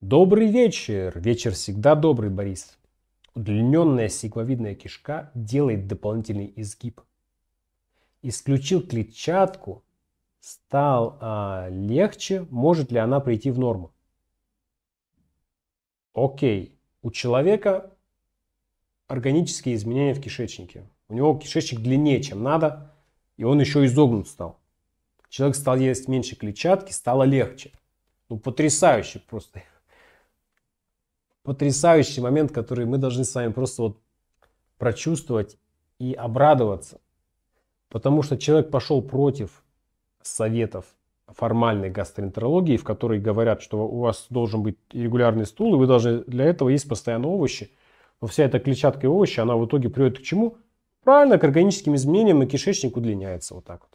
Добрый вечер! Вечер всегда добрый, Борис. Удлиненная стекловидная кишка делает дополнительный изгиб. Исключил клетчатку, стал а, легче, может ли она прийти в норму? Окей. У человека органические изменения в кишечнике. У него кишечник длиннее, чем надо, и он еще изогнут стал. Человек стал есть меньше клетчатки, стало легче. Ну, потрясающе просто потрясающий момент, который мы должны с вами просто вот прочувствовать и обрадоваться. Потому что человек пошел против советов формальной гастроэнтерологии, в которой говорят, что у вас должен быть регулярный стул, и вы должны для этого есть постоянно овощи. Но вся эта клетчатка и овощи, она в итоге приводит к чему? Правильно, к органическим изменениям, и кишечник удлиняется вот так вот.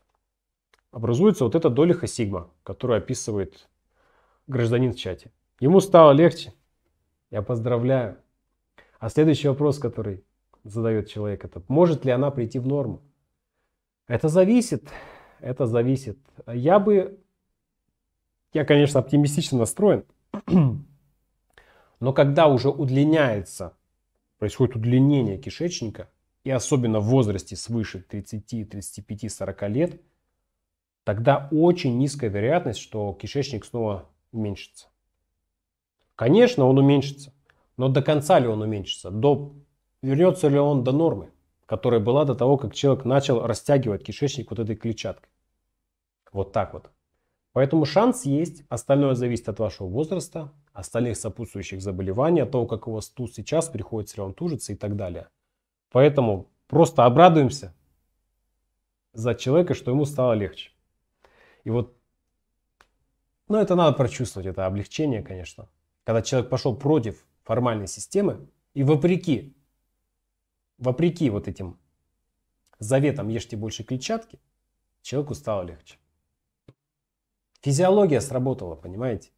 Образуется вот эта долиха сигма, которую описывает гражданин в чате. Ему стало легче, я поздравляю. А следующий вопрос, который задает человек, это может ли она прийти в норму? Это зависит. Это зависит. Я бы... Я, конечно, оптимистично настроен. Но когда уже удлиняется, происходит удлинение кишечника, и особенно в возрасте свыше 30, 35, 40 лет, тогда очень низкая вероятность, что кишечник снова уменьшится. Конечно, он уменьшится. Но до конца ли он уменьшится? До... Вернется ли он до нормы, которая была до того, как человек начал растягивать кишечник вот этой клетчаткой? Вот так вот. Поэтому шанс есть, остальное зависит от вашего возраста, остальных сопутствующих заболеваний, от того, как у вас тут сейчас, приходится ли он тужиться и так далее. Поэтому просто обрадуемся за человека, что ему стало легче. И вот, ну это надо прочувствовать, это облегчение, конечно когда человек пошел против формальной системы и вопреки, вопреки вот этим заветам «ешьте больше клетчатки», человеку стало легче. Физиология сработала, понимаете?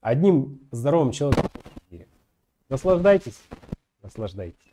Одним здоровым человеком. Наслаждайтесь, наслаждайтесь.